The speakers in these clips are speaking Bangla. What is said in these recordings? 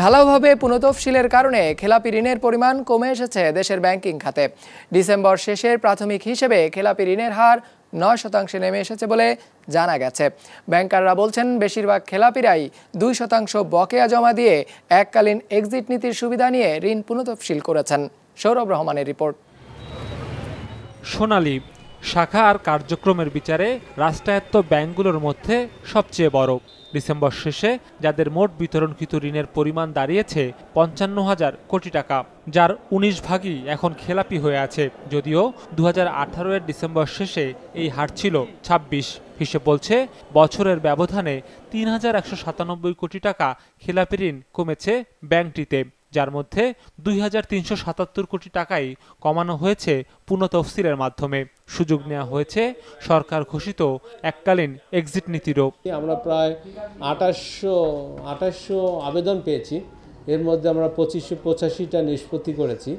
ঢালাওভাবে পুনতফসিলের কারণে খেলাপি ঋণের পরিমাণ কমে এসেছে দেশের ব্যাংকিং খাতে ডিসেম্বর শেষের প্রাথমিক হিসেবে খেলাপি ঋণের হার নয় শতাংশে নেমে এসেছে বলে জানা গেছে ব্যাংকাররা বলছেন বেশিরভাগ খেলাপিরাই দুই শতাংশ বকেয়া জমা দিয়ে এককালীন এক্সিট নীতির সুবিধা নিয়ে ঋণ পুনতফসিল করেছেন সৌরভ রহমানের রিপোর্ট সোনালী শাখা আর কার্যক্রমের বিচারে রাষ্ট্রায়ত্ত ব্যাংকগুলোর মধ্যে সবচেয়ে বড় ডিসেম্বর শেষে যাদের মোট বিতরণকৃত ঋণের পরিমাণ দাঁড়িয়েছে পঞ্চান্ন হাজার কোটি টাকা যার উনিশ ভাগই এখন খেলাপি হয়ে আছে যদিও দু হাজার এর ডিসেম্বর শেষে এই হার ছিল ২৬ হিসেব বলছে বছরের ব্যবধানে তিন হাজার একশো সাতানব্বই কোটি টাকা খেলাপি ঋণ কমেছে ব্যাংকটিতে যার মধ্যে দুই কোটি টাকাই কমানো হয়েছে তফসিলের মাধ্যমে সুযোগ নেওয়া হয়েছে সরকার ঘোষিত এককালীন এক্সিট নীতিরও আমরা প্রায় আঠাশশো আঠাশশো আবেদন পেয়েছি এর মধ্যে আমরা পঁচিশশো পঁচাশিটা নিষ্পত্তি করেছি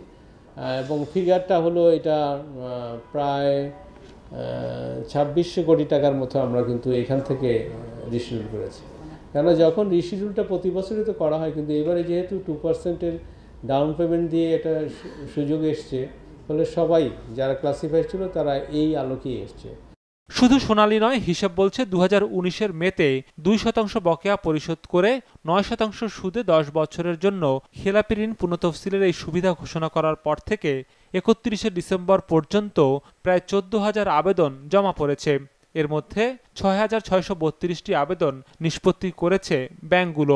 এবং ফিগারটা হলো এটা প্রায় ছাব্বিশশো কোটি টাকার মতো আমরা কিন্তু এখান থেকে ডিস্ট্রিবিউট করেছি কেননা যখন রিশিডিউলটা প্রতি বছরই তো করা হয় কিন্তু এবারে যেহেতু টু পার্সেন্টের ডাউন পেমেন্ট দিয়ে এটা সুযোগ এসছে ফলে সবাই যারা ক্লাসিফাই ছিল তারা এই আলোকেই এসছে শুধু সোনালী নয় হিসাব বলছে দু হাজার উনিশের মেতে দুই শতাংশ বকেয়া পরিশোধ করে নয় শতাংশ সুদে দশ বছরের জন্য খেলাপি ঋণ পুনতফসিলের এই সুবিধা ঘোষণা করার পর থেকে একত্রিশে ডিসেম্বর পর্যন্ত প্রায় চোদ্দ হাজার আবেদন জমা পড়েছে এর মধ্যে ছয় হাজার ছয়শো বত্রিশটি আবেদন নিষ্পত্তি করেছে ব্যাংকগুলো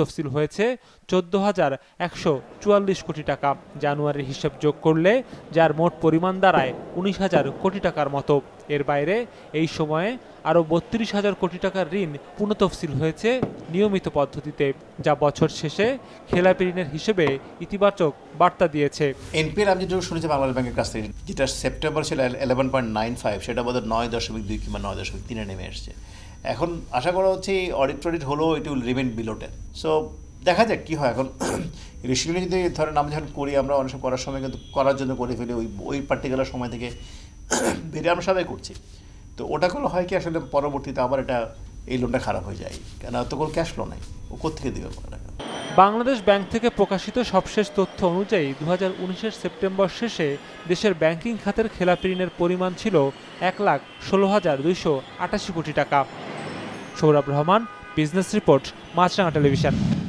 তফসিল হয়েছে চোদ্দ হাজার একশো চুয়াল্লিশ কোটি টাকা জানুয়ারির হিসাব যোগ করলে যার মোট পরিমাণ দাঁড়ায় উনিশ হাজার কোটি টাকার মতো এর বাইরে এই সময়ে আরও বত্রিশ হাজার কোটি টাকার ঋণ পুনঃতফসিল হয়েছে নিয়মিত পদ্ধতিতে যা বছর শেষে খেলাপি ঋণের হিসেবে ইতিবাচক বার্তা দিয়েছে এনপির আমি যেটুকু শুনেছি বাংলাদেশ ব্যাংকের কাছ থেকে যেটা সেপ্টেম্বর ছিল এলেভেন পয়েন্ট নাইন ফাইভ সেটা বোধহয় নয় দশমিক দুই কিংবা নয় দশমিক তিনে নেমে এসছে এখন আশা করা হচ্ছে এই অডিট টডিট হলেও it will remain below ten so দেখা যাক কী হয় এখন রিসেন্টলি যদি ধরেন নাম যখন করি আমরা অনেক সময় করার সময় কিন্তু করার জন্য করে ফেলি ওই ওই পার্টিকুলার সময় থেকে বেরিয়ে আমরা সবাই করছি তো ওটা করলে হয় কি আসলে পরবর্তীতে আবার এটা এই লোনটা খারাপ হয়ে যায় কেন এত কোনো ক্যাশ লো নাই ও কোথেকে দেবে বাংলাদেশ ব্যাংক থেকে প্রকাশিত সবশেষ তথ্য অনুযায়ী দু হাজার সেপ্টেম্বর শেষে দেশের ব্যাংকিং খাতের খেলাপি ঋণের পরিমাণ ছিল এক লাখ ষোলো হাজার দুইশো আটাশি কোটি টাকা Sourav Rahman business report Maasranga television